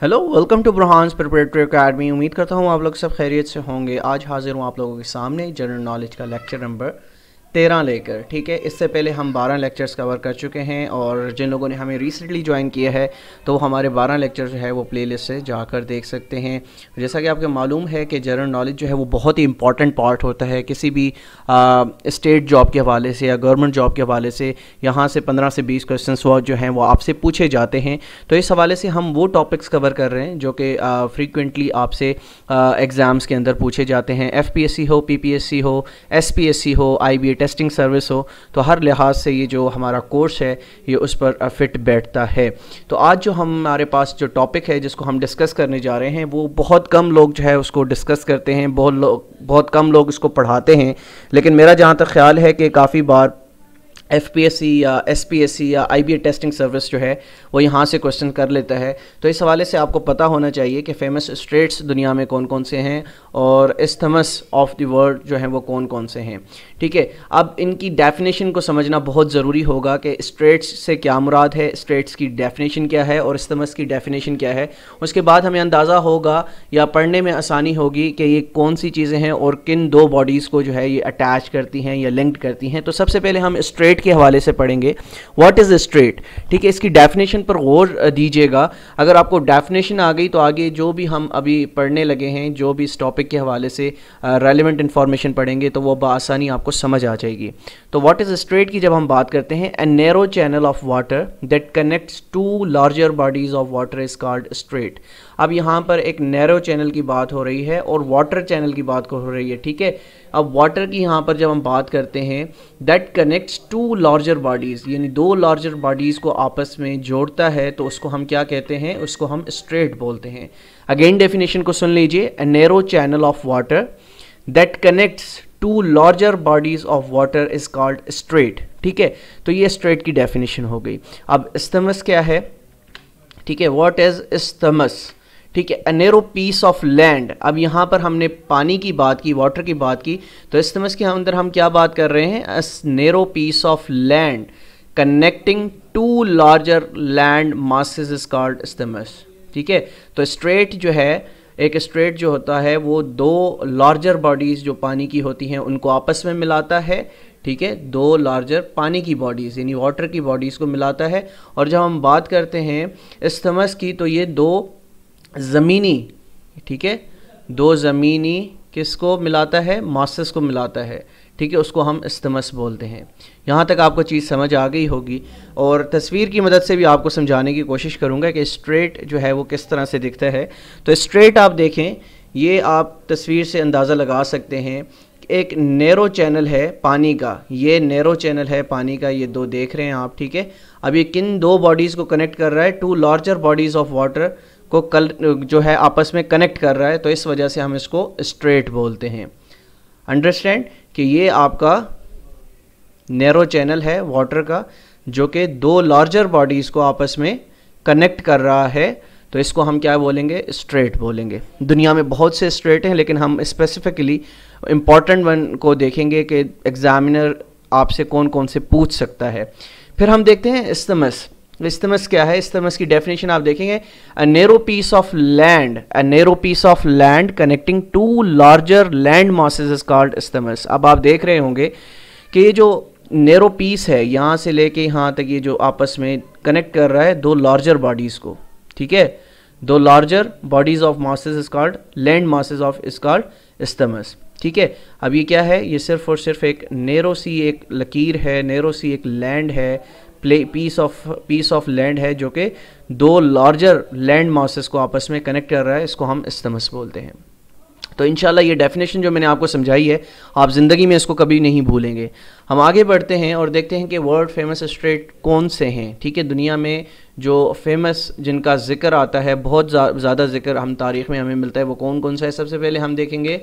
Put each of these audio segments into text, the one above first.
hello welcome to Burhan's preparatory academy उम्मीद करता हूँ आप लोग सब खैरियत से होंगे आज हाजिर हूँ आप लोगों के सामने जनरल नॉलेज का लेक्चर नंबर तेरह लेकर ठीक है इससे पहले हम बारह लेक्चर्स कवर कर चुके हैं और जिन लोगों ने हमें रिसेंटली ज्वाइन किया है तो हमारे बारह लेक्चर जो है वो प्लेलिस्ट से जाकर देख सकते हैं जैसा कि आपको मालूम है कि जनरल नॉलेज जो है वो बहुत ही इंपॉर्टेंट पार्ट होता है किसी भी आ, स्टेट जॉब के हवाले से या गवर्नमेंट जॉब के हवाले से यहाँ से पंद्रह से बीस क्वेश्चन वो जो हैं वो आपसे पूछे जाते हैं तो इस हवाले से हम वो टॉपिक्स कवर कर रहे हैं जो कि फ्रीकुनटली आपसे एग्ज़ाम्स के अंदर पूछे जाते हैं एफ हो पी हो एस हो आई बी टेस्टिंग सर्विस हो तो हर लिहाज से ये जो हमारा कोर्स है ये उस पर फिट बैठता है तो आज जो हमारे पास जो टॉपिक है जिसको हम डिस्कस करने जा रहे हैं वो बहुत कम लोग जो है उसको डिस्कस करते हैं बहुत लोग बहुत कम लोग इसको पढ़ाते हैं लेकिन मेरा जहाँ तक ख्याल है कि काफ़ी बार एफ पी एस सी या एस पी एस सी या I B A testing service जो है वो यहाँ से क्वेश्चन कर लेता है तो इस हवाले से आपको पता होना चाहिए कि फेमस स्टेट्स दुनिया में कौन कौन से हैं और इस्थमस ऑफ द वर्ल्ड जो हैं वो कौन कौन से हैं ठीक है अब इनकी डेफिनेशन को समझना बहुत ज़रूरी होगा कि स्टेट्स से क्या मुराद है स्टेट्स की डेफिनेशन क्या है और इस्थमस की डेफिनेशन क्या है उसके बाद हमें अंदाज़ा होगा या पढ़ने में आसानी होगी कि ये कौन सी चीज़ें हैं और किन दो बॉडीज़ को जो है ये अटैच करती हैं या लिंक करती हैं तो सबसे पहले हम स्ट्रेट स्ट्रेट के हवाले से पढ़ेंगे व्हाट इज़ स्ट्रेट ठीक है इसकी डेफिनेशन पर गौर दीजिएगा अगर आपको डेफिनेशन आ गई तो आगे जो भी हम अभी पढ़ने लगे हैं जो भी इस टॉपिक के हवाले से रेलिवेंट इन्फॉर्मेशन पढ़ेंगे तो वह बसानी आपको समझ आ जाएगी तो व्हाट इज़ स्ट्रेट की जब हम बात करते हैं a narrow channel of water that connects to larger bodies of water is called strait अब यहाँ पर एक नैरो चैनल की बात हो रही है और वाटर चैनल की बात हो रही है ठीक है अब वाटर की यहाँ पर जब हम बात करते हैं that connects to larger bodies यानी दो लार्जर बॉडीज़ को आपस में जोड़ता है तो उसको हम क्या कहते हैं उसको हम स्ट्रेट बोलते हैं अगेन डेफिनेशन को सुन लीजिए a narrow channel of water that connects to larger bodies of water is called strait ठीक है तो ये स्ट्रेट की डेफिनेशन हो गई अब स्थमस क्या है ठीक है वॉट इज स्थमस ठीक है अनेरो पीस ऑफ लैंड अब यहाँ पर हमने पानी की बात की वाटर की बात की तो इस समझ के अंदर हम क्या बात कर रहे हैं a narrow piece of land connecting to larger land masses is called isthmus ठीक है तो स्ट्रेट जो है एक स्ट्रेट जो होता है वो दो लार्जर बॉडीज़ जो पानी की होती हैं उनको आपस में मिलाता है ठीक है दो लार्जर पानी की बॉडीज़ यानी वाटर की बॉडीज़ को मिलाता है और जब हम बात करते हैं इस्थमस की तो ये दो ज़मीनी ठीक है दो ज़मीनी किसको मिलाता है मासस को मिलाता है ठीक है उसको हम इस्तमस बोलते हैं यहाँ तक आपको चीज़ समझ आ गई होगी और तस्वीर की मदद से भी आपको समझाने की कोशिश करूँगा कि स्ट्रेट जो है वो किस तरह से दिखता है तो स्ट्रेट आप देखें ये आप तस्वीर से अंदाज़ा लगा सकते हैं एक नैरो चैनल है पानी का ये नैरो चैनल है पानी का ये दो देख रहे हैं आप ठीक है अब ये किन दो बॉडीज़ को कनेक्ट कर रहा है to larger bodies of water को कल जो है आपस में कनेक्ट कर रहा है तो इस वजह से हम इसको स्ट्रेट बोलते हैं अंडरस्टैंड कि ये आपका नैरो चैनल है वाटर का जो कि दो लार्जर बॉडीज़ को आपस में कनेक्ट कर रहा है तो इसको हम क्या बोलेंगे स्ट्रेट बोलेंगे दुनिया में बहुत से स्ट्रेट हैं लेकिन हम स्पेसिफिकली इम्पॉर्टेंट वन को देखेंगे कि एग्ज़ामिनर आपसे कौन कौन से पूछ सकता है फिर हम देखते हैं इस्तमस इस्तेमस क्या है इस्तेमस की डेफिनेशन आप देखेंगे a narrow piece of land a narrow piece of land connecting to larger land masses is called isthmus अब आप देख रहे होंगे कि ये जो नेरो पीस है यहाँ से लेके यहाँ तक ये जो आपस में कनेक्ट कर रहा है दो लार्जर बॉडीज़ को ठीक है दो larger bodies of masses is called land masses of is called isthmus ठीक है अब ये क्या है ये सिर्फ और सिर्फ एक नेरो सी एक लकीर है नेरो सी एक लैंड है play piece of piece of land है जो कि दो लार्जर लैंड माउसेस को आपस में कनेक्ट कर रहा है इसको हम इस्तमस बोलते हैं तो इन ये डेफिनेशन जो मैंने आपको समझाई है आप ज़िंदगी में इसको कभी नहीं भूलेंगे हम आगे बढ़ते हैं और देखते हैं कि वर्ल्ड फेमस स्ट्रेट कौन से हैं ठीक है दुनिया में जो फेमस जिनका जिक्र आता है बहुत ज़्यादा जा, जिक्र हम तारीख़ में हमें मिलता है वो कौन कौन सा है सबसे पहले हम देखेंगे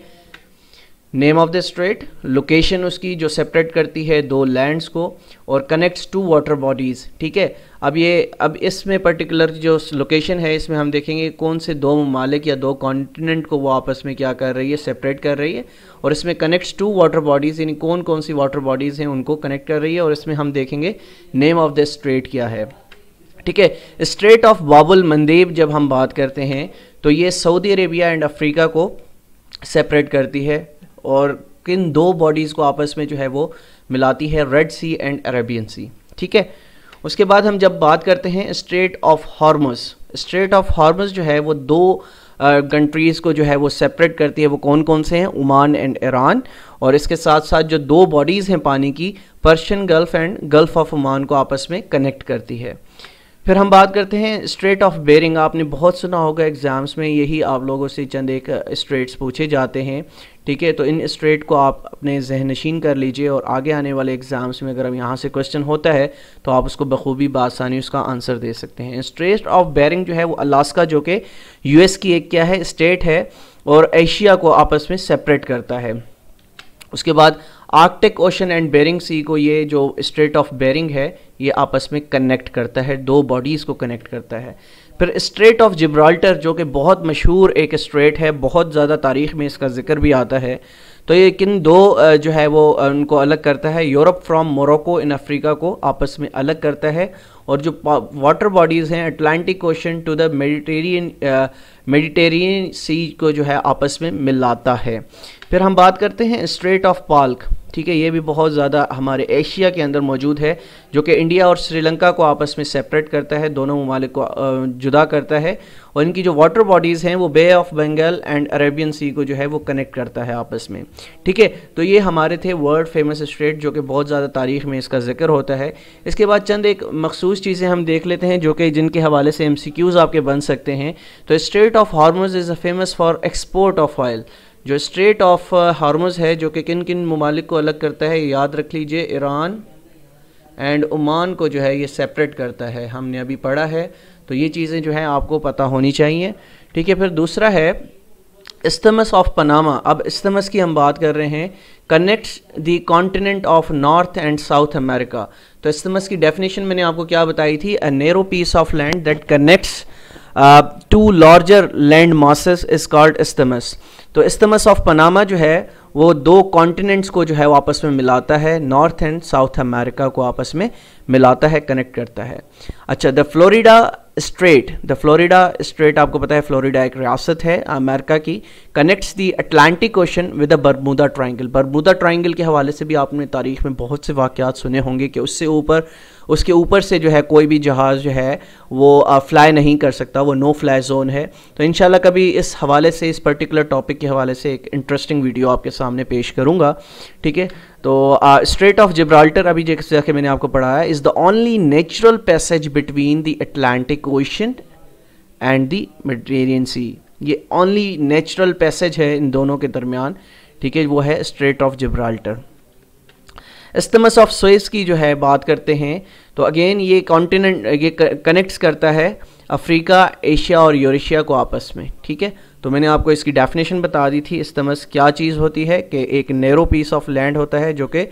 name of the strait location उसकी जो सेपरेट करती है दो लैंड्स को और कनेक्ट्स टू वाटर बॉडीज़ ठीक है अब ये अब इसमें पर्टिकुलर जो लोकेशन है इसमें हम देखेंगे कौन से दो ममालिक या दो कॉन्टीनेंट को वो आपस में क्या कर रही है सेपरेट कर रही है और इसमें कनेक्ट्स टू वाटर बॉडीज़ यानी कौन कौन सी वाटर बॉडीज़ हैं उनको कनेक्ट कर रही है और इसमें हम देखेंगे नेम ऑफ द स्ट्रेट क्या है ठीक है स्ट्रेट ऑफ बाबुल मंदेब जब हम बात करते हैं तो ये सऊदी अरेबिया एंड अफ्रीका को सेपरेट करती है और किन दो बॉडीज़ को आपस में जो है वो मिलाती है Red Sea and Arabian Sea ठीक है उसके बाद हम जब बात करते हैं strait of Hormuz strait of Hormuz जो है वो दो कंट्रीज़ को जो है वो सेपरेट करती है वो कौन कौन से हैं ओमान एंड ईरान और इसके साथ साथ जो दो बॉडीज़ हैं पानी की Persian Gulf and Gulf of Oman को आपस में कनेक्ट करती है फिर हम बात करते हैं स्ट्रेट ऑफ बेरिंग आपने बहुत सुना होगा एग्ज़ाम्स में यही आप लोगों से चंद एक स्ट्रेट्स पूछे जाते हैं ठीक है तो इन स्ट्रेट को आप अपने जहन नशीन कर लीजिए और आगे आने वाले एग्ज़ाम्स में अगर हम यहाँ से क्वेश्चन होता है तो आप उसको बखूबी बासानी उसका आंसर दे सकते हैं स्ट्रेट ऑफ बेरिंग जो है वो अलास्का जो कि यू की एक क्या है स्टेट है और एशिया को आपस में सेपरेट करता है उसके बाद Arctic Ocean and Bering Sea को ये जो स्ट्रेट ऑफ बेरिंग है ये आपस में कनेक्ट करता है दो बॉडीज़ को कनेक्ट करता है फिर स्ट्रेट ऑफ जिब्राल्टर जो कि बहुत मशहूर एक स्ट्रेट है बहुत ज़्यादा तारीख में इसका ज़िक्र भी आता है तो ये किन दो जो है वो उनको अलग करता है Europe from Morocco in Africa को आपस में अलग करता है और जो वाटर बॉडीज़ हैं Atlantic Ocean to the Mediterranean Mediterranean Sea को जो है आपस में मिलाता है फिर हम बात करते हैं स्ट्रेट ऑफ पाल्क ठीक है ये भी बहुत ज़्यादा हमारे एशिया के अंदर मौजूद है जो कि इंडिया और श्रीलंका को आपस में सेपरेट करता है दोनों ममालिक को जुदा करता है और इनकी जो वाटर बॉडीज़ हैं वो bay of Bengal and Arabian Sea को जो है वो कनेक्ट करता है आपस में ठीक है तो ये हमारे थे वर्ल्ड फेमस स्ट्रेट जो कि बहुत ज़्यादा तारीख में इसका जिक्र होता है इसके बाद चंद एक मखसूस चीज़ें हम देख लेते हैं जो कि जिनके हवाले से एम आपके बन सकते हैं तो strait of Hormuz is famous for export of oil जो स्ट्रेट ऑफ हारमोज है जो कि किन किन ममालिक को अलग करता है याद रख लीजिए ईरान एंड ओमान को जो है ये सेपरेट करता है हमने अभी पढ़ा है तो ये चीज़ें जो हैं आपको पता होनी चाहिए ठीक है फिर दूसरा है इस्तमस ऑफ पनामा अब इस्तमस की हम बात कर रहे हैं connect the continent of North and South America तो इस्तमस की डेफिनेशन मैंने आपको क्या बताई थी a narrow piece of land that connects to larger land masses is called isthmus तो इस्तमस ऑफ पनामा जो है वो दो कॉन्टिनेंट्स को जो है वो आपस में मिलाता है नॉर्थ एंड साउथ अमेरिका को आपस में मिलाता है कनेक्ट करता है अच्छा the Florida strait the Florida strait आपको पता है फ्लोरिडा एक रियासत है अमेरिका की connects the Atlantic Ocean with the Bermuda Triangle Bermuda Triangle के हवाले से भी आपने तारीख में बहुत से वाक़ात सुने होंगे कि उससे ऊपर उसके ऊपर से जो है कोई भी जहाज़ जो है वो फ़्लाई नहीं कर सकता वो नो फ्लाई जोन है तो इन कभी इस हवाले से इस पर्टिकुलर टॉपिक के हवाले से एक इंटरेस्टिंग वीडियो आपके सामने पेश करूँगा ठीक है तो स्ट्रेट ऑफ जिब्राल्टर अभी जैसे जाके मैंने आपको पढ़ा है is the only natural passage between the Atlantic Ocean and the Mediterranean Sea ये ओनली नेचुरल पैसेज है इन दोनों के दरमियान ठीक है वो है strait of Gibraltar isthmus of Suez की जो है बात करते हैं तो अगेन ये कॉन्टिनेंट ये कनेक्ट्स करता है अफ्रीका एशिया और यूरेशिया को आपस में ठीक है तो मैंने आपको इसकी डेफिनेशन बता दी थी इस क्या चीज़ होती है कि एक नैरो पीस ऑफ लैंड होता है जो कि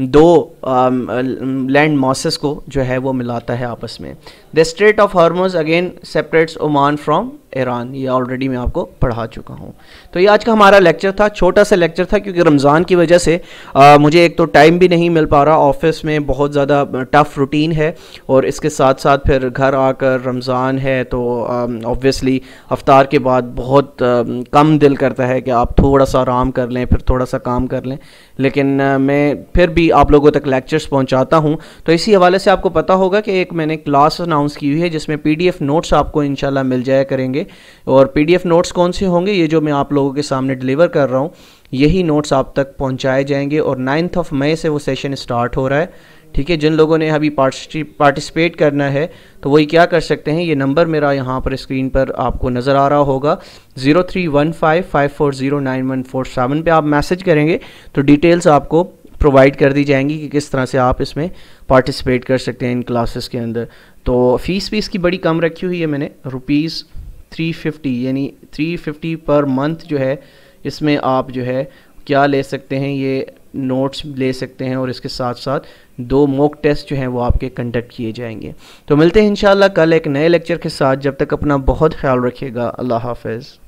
दो लैंड um, मॉसेस को जो है वो मिलाता है आपस में the strait of Hormuz again separates Oman from Iran ये ऑलरेडी मैं आपको पढ़ा चुका हूँ तो ये आज का हमारा लेक्चर था छोटा सा लेक्चर था क्योंकि रमज़ान की वजह से आ, uh, मुझे एक तो टाइम भी नहीं मिल पा रहा ऑफिस में बहुत ज़्यादा टफ़ uh, रूटीन है और इसके साथ साथ फिर घर आकर रमज़ान है तो ऑब्वियसली um, अवतार के बाद बहुत आ, um, कम दिल करता है कि आप थोड़ा सा आराम कर लें फिर थोड़ा सा काम कर लें लेकिन मैं फिर भी आप लोगों तक लेक्चर्स पहुंचाता हूं तो इसी हवाले से आपको पता होगा कि एक मैंने क्लास अनाउंस की हुई है जिसमें पीडीएफ नोट्स आपको इंशाल्लाह मिल जाया करेंगे और पीडीएफ नोट्स कौन से होंगे ये जो मैं आप लोगों के सामने डिलीवर कर रहा हूँ यही नोट्स आप तक पहुँचाए जाएंगे और नाइन्थ ऑफ मई से वो सेशन स्टार्ट हो रहा है ठीक है जिन लोगों ने अभी पार्टिसिपेट करना है तो वही क्या कर सकते हैं ये नंबर मेरा यहाँ पर स्क्रीन पर आपको नज़र आ रहा होगा zero three one five five four zero nine one four seven पर आप मैसेज करेंगे तो डिटेल्स आपको प्रोवाइड कर दी जाएंगी कि किस तरह से आप इसमें पार्टिसिपेट कर सकते हैं इन क्लासेस के अंदर तो फ़ीस भी इसकी बड़ी कम रखी हुई है मैंने रुपीज़ थ्री फिफ्टी यानी थ्री फिफ्टी पर मंथ जो है इसमें आप जो है क्या ले सकते हैं ये नोट्स ले सकते हैं और इसके साथ साथ दो मॉक टेस्ट जो हैं वो आपके कंडक्ट किए जाएंगे तो मिलते हैं इन कल एक नए लेक्चर के साथ जब तक अपना बहुत ख्याल रखिएगा अल्लाह हाफिज़